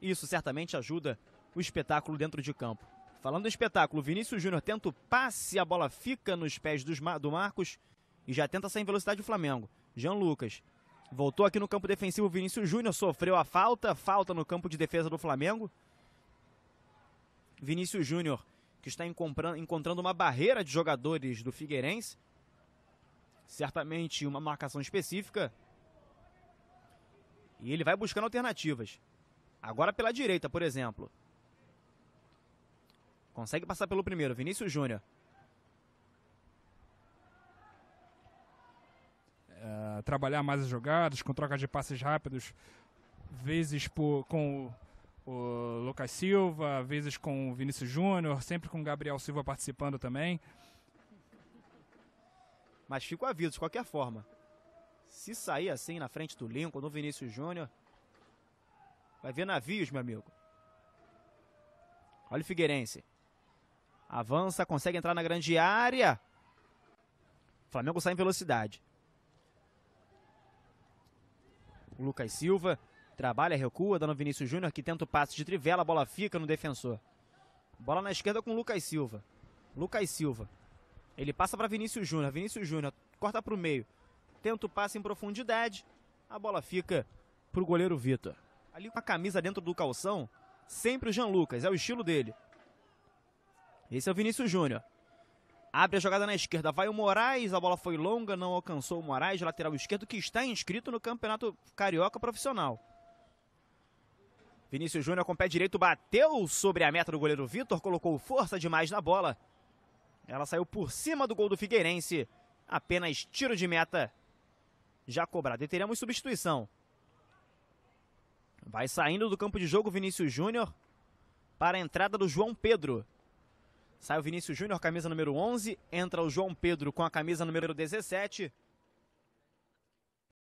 Isso certamente ajuda o espetáculo dentro de campo. Falando do espetáculo, Vinícius Júnior tenta o passe, a bola fica nos pés do Marcos e já tenta sair em velocidade o Flamengo. Jean Lucas voltou aqui no campo defensivo. Vinícius Júnior sofreu a falta, falta no campo de defesa do Flamengo. Vinícius Júnior que está encontrando uma barreira de jogadores do Figueirense. Certamente uma marcação específica. E ele vai buscando alternativas. Agora pela direita, por exemplo. Consegue passar pelo primeiro, Vinícius Júnior. É, trabalhar mais as jogadas, com trocas de passes rápidos, vezes por, com o, o Lucas Silva, vezes com o Vinícius Júnior, sempre com o Gabriel Silva participando também. Mas fico aviso, de qualquer forma. Se sair assim na frente do Lincoln, do Vinícius Júnior, Vai ver navios, meu amigo. Olha o Figueirense. Avança, consegue entrar na grande área. O Flamengo sai em velocidade. O Lucas Silva trabalha, recua, dando Vinícius Júnior, que tenta o passe de trivela, a bola fica no defensor. Bola na esquerda com o Lucas Silva. Lucas Silva. Ele passa para Vinícius Júnior. Vinícius Júnior corta para o meio. Tenta o passe em profundidade. A bola fica para o goleiro Vitor ali com a camisa dentro do calção, sempre o Jean Lucas, é o estilo dele. Esse é o Vinícius Júnior. Abre a jogada na esquerda, vai o Moraes, a bola foi longa, não alcançou o Moraes, lateral esquerdo, que está inscrito no Campeonato Carioca Profissional. Vinícius Júnior com o pé direito bateu sobre a meta do goleiro Vitor, colocou força demais na bola. Ela saiu por cima do gol do Figueirense. Apenas tiro de meta já cobrado. E teremos substituição. Vai saindo do campo de jogo Vinícius Júnior para a entrada do João Pedro. Sai o Vinícius Júnior, camisa número 11. Entra o João Pedro com a camisa número 17.